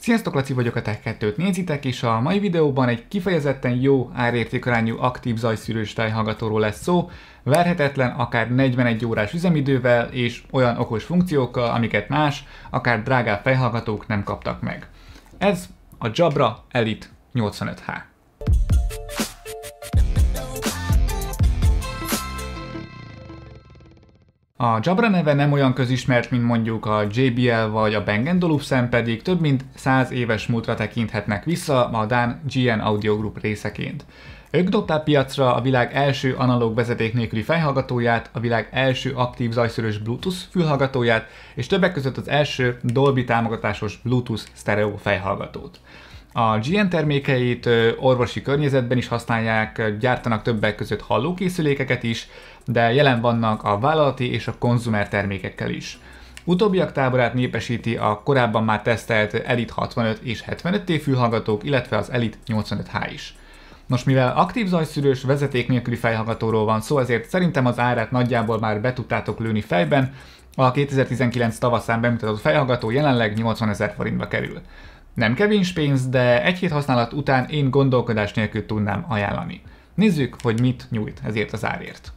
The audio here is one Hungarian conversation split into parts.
Sziasztok, Laci vagyok, a Tech2-t nézitek, és a mai videóban egy kifejezetten jó árértékarányú aktív zajszűrős tájhallgatóról lesz szó, verhetetlen, akár 41 órás üzemidővel és olyan okos funkciókkal, amiket más, akár drágább fejhallgatók nem kaptak meg. Ez a Jabra Elite 85H. A Jabra neve nem olyan közismert, mint mondjuk a JBL vagy a Bang Olufsen pedig több mint 100 éves múltra tekinthetnek vissza a Dán GN Audio Group részeként. Ők dobták piacra a világ első analóg vezeték nélküli fejhallgatóját, a világ első aktív zajszörös Bluetooth fülhallgatóját, és többek között az első Dolby támogatásos Bluetooth stereo fejhallgatót. A GN termékeit orvosi környezetben is használják, gyártanak többek között hallókészülékeket is, de jelen vannak a vállalati és a konzumer termékekkel is. Utóbbiak táborát népesíti a korábban már tesztelt Elite 65 és 75T fülhallgatók, illetve az Elite 85H is. Nos, mivel aktív zajszűrős, vezeték nélküli fejhallgatóról van szó, ezért szerintem az árát nagyjából már be tudtátok lőni fejben, a 2019 tavaszán bemutatott fejhallgató jelenleg 80 ezer forintba kerül. Nem kevés pénz, de egy hét használat után én gondolkodás nélkül tudnám ajánlani. Nézzük, hogy mit nyújt ezért az árért.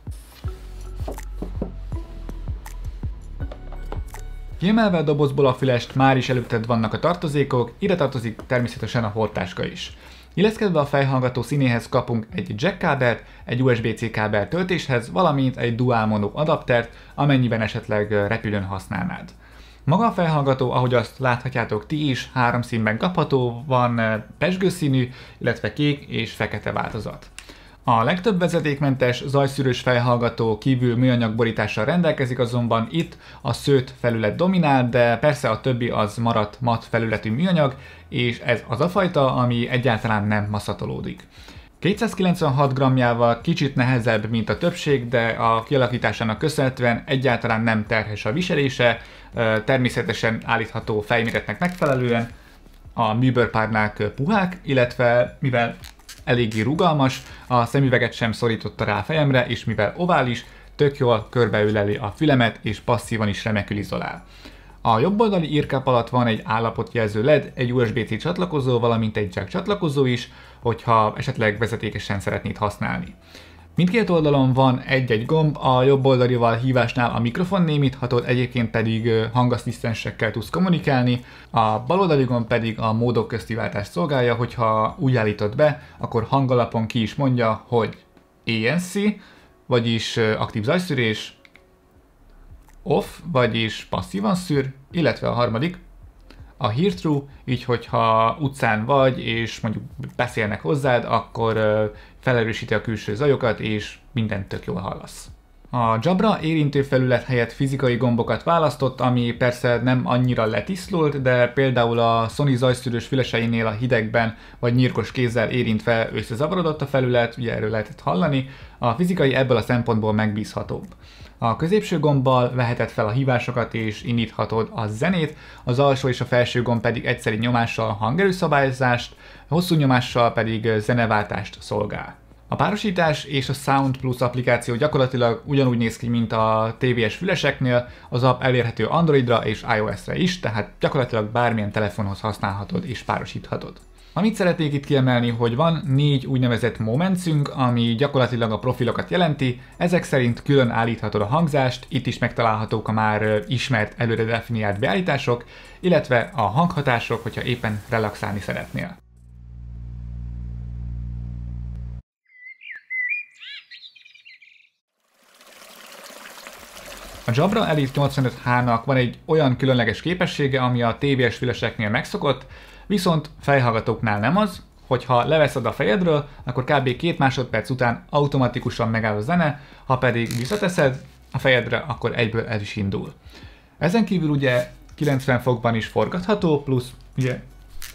Kiemelve a dobozból a fülest, már is előtted vannak a tartozékok, ide tartozik természetesen a hortáska is. Illeszkedve a fejhallgató színéhez kapunk egy jack kábelt, egy USB-C kábel töltéshez, valamint egy dual mono adaptert, amennyiben esetleg repülőn használnád. Maga a felhallgató, ahogy azt láthatjátok ti is, három színben kapható, van eh, pesgőszínű, illetve kék és fekete változat. A legtöbb vezetékmentes zajszűrős felhallgató kívül műanyag borítással rendelkezik, azonban itt a szőt felület dominál, de persze a többi az maradt mat felületű műanyag, és ez az a fajta, ami egyáltalán nem maszatolódik. 296 grammjával kicsit nehezebb, mint a többség, de a kialakításának köszönhetően egyáltalán nem terhes a viselése, természetesen állítható fejméretnek megfelelően, a műbőrpárnák puhák, illetve mivel eléggé rugalmas, a szemüveget sem szorította rá a fejemre, és mivel ovális, tök jól körbeüleli a fülemet, és passzívan is remekül izolál. A jobb oldali írkáp alatt van egy állapotjelző LED, egy USB-C csatlakozó, valamint egy jack csatlakozó is, hogyha esetleg vezetékesen szeretnéd használni. Mindkét oldalon van egy-egy gomb, a jobb oldalival hívásnál a mikrofon némítható, egyébként pedig hangasszisztensekkel tudsz kommunikálni, a bal oldali gomb pedig a módok közti váltást szolgálja, hogyha úgy állítod be, akkor hangalapon ki is mondja, hogy ANC, vagyis aktív zajszűrés, off, vagyis passzívan szűr, illetve a harmadik a hírtrú, így hogyha utcán vagy, és mondjuk beszélnek hozzád, akkor felerősíti a külső zajokat, és mindent tök jól hallasz. A Jabra érintő felület helyett fizikai gombokat választott, ami persze nem annyira letisztult, de például a Sony zajszűrős füleseinél a hidegben vagy nyírkos kézzel érintve összezavarodott a felület, ugye erről lehetett hallani, a fizikai ebből a szempontból megbízhatóbb. A középső gombbal veheted fel a hívásokat és indíthatod a zenét, az alsó és a felső gomb pedig egyszerű nyomással hangerőszabályozást, hosszú nyomással pedig zeneváltást szolgál. A párosítás és a Sound Plus applikáció gyakorlatilag ugyanúgy néz ki, mint a TVS füleseknél, az app elérhető Androidra és iOS-re is, tehát gyakorlatilag bármilyen telefonhoz használhatod és párosíthatod. Amit szeretnék itt kiemelni, hogy van négy úgynevezett momentszünk, ami gyakorlatilag a profilokat jelenti, ezek szerint külön állíthatod a hangzást, itt is megtalálhatók a már ismert előre definiált beállítások, illetve a hanghatások, hogyha éppen relaxálni szeretnél. A Jabra Elite 85H-nak van egy olyan különleges képessége, ami a TVS füleseknél megszokott, viszont fejhallgatóknál nem az, hogyha leveszed a fejedről, akkor kb. két másodperc után automatikusan megáll a zene, ha pedig visszateszed a fejedre, akkor egyből ez is indul. Ezen kívül ugye 90 fokban is forgatható, plusz ugye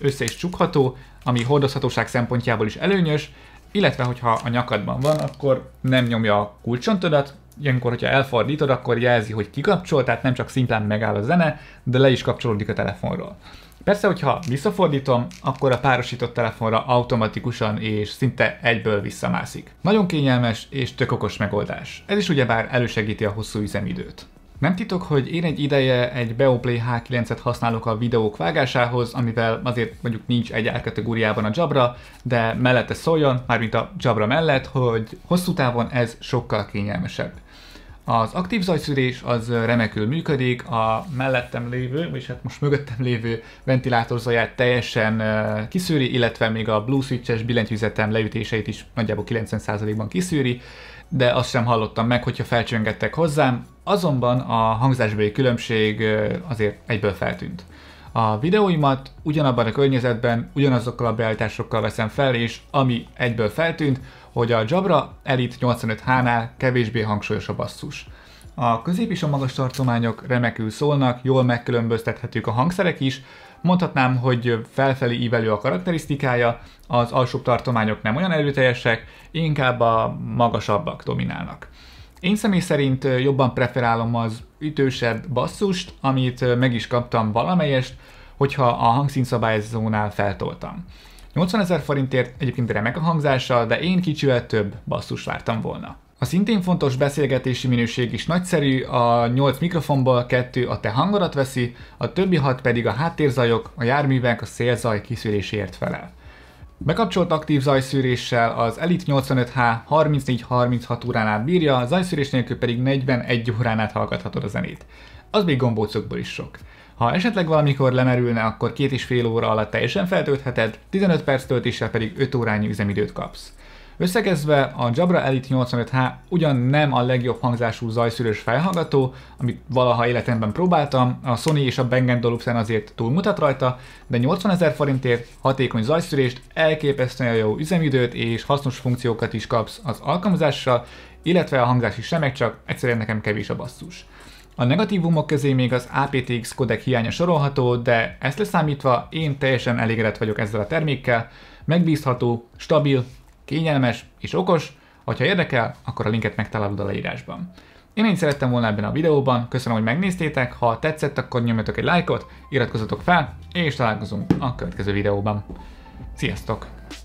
össze is csukható, ami hordozhatóság szempontjából is előnyös, illetve hogyha a nyakadban van, akkor nem nyomja a kulcsontodat, ilyenkor, hogyha elfordítod, akkor jelzi, hogy kikapcsol, tehát nem csak szimplán megáll a zene, de le is kapcsolódik a telefonról. Persze, hogyha visszafordítom, akkor a párosított telefonra automatikusan és szinte egyből visszamászik. Nagyon kényelmes és tök okos megoldás. Ez is ugyebár elősegíti a hosszú üzemidőt. Nem titok, hogy én egy ideje egy Beoplay H9-et használok a videók vágásához, amivel azért mondjuk nincs egy árkategóriában a Jabra, de mellette szóljon, mármint a Jabra mellett, hogy hosszú távon ez sokkal kényelmesebb. Az aktív zajszűrés az remekül működik, a mellettem lévő, és hát most mögöttem lévő ventilátor zaját teljesen kiszűri, illetve még a blue switches billentyűzetem leütéseit is nagyjából 90%-ban kiszűri, de azt sem hallottam meg, hogyha felcsöngettek hozzám, azonban a hangzásbeli különbség azért egyből feltűnt. A videóimat ugyanabban a környezetben, ugyanazokkal a beállításokkal veszem fel, és ami egyből feltűnt, hogy a Jabra Elite 85H-nál kevésbé hangsúlyos a basszus. A közép és a magas tartományok remekül szólnak, jól megkülönböztethetők a hangszerek is, mondhatnám, hogy felfelé ívelő a karakterisztikája, az alsóbb tartományok nem olyan erőteljesek, inkább a magasabbak dominálnak. Én személy szerint jobban preferálom az ütősebb basszust, amit meg is kaptam valamelyest, hogyha a hangszínszabályzónál feltoltam. 80 ezer forintért egyébként remek a hangzása, de én kicsivel több basszus vártam volna. A szintén fontos beszélgetési minőség is nagyszerű, a 8 mikrofonból 2 a te hangodat veszi, a többi 6 pedig a háttérzajok, a járművek, a szélzaj kiszűréséért felel. Bekapcsolt aktív zajszűréssel az Elite 85H 34-36 órán át bírja, zajszűrés nélkül pedig 41 órán át hallgathatod a zenét. Az még gombócokból is sok. Ha esetleg valamikor lemerülne, akkor két és fél óra alatt teljesen feltöltheted, 15 perc töltéssel pedig 5 órányi üzemidőt kapsz. Összegezve a Jabra Elite 85H ugyan nem a legjobb hangzású zajszűrős felhallgató, amit valaha életemben próbáltam, a Sony és a Bang Olufsen azért túlmutat rajta, de 80 ezer forintért hatékony zajszűrést, elképesztően jó üzemidőt és hasznos funkciókat is kapsz az alkalmazással, illetve a hangzás is sem, csak egyszerűen nekem kevés a basszus. A negatívumok közé még az APTX kodek hiánya sorolható, de ezt leszámítva én teljesen elégedett vagyok ezzel a termékkel, megbízható, stabil, kényelmes és okos, ha érdekel, akkor a linket megtalálod a leírásban. Én én szerettem volna ebben a videóban, köszönöm, hogy megnéztétek, ha tetszett, akkor nyomjatok egy lájkot, iratkozzatok fel, és találkozunk a következő videóban. Sziasztok!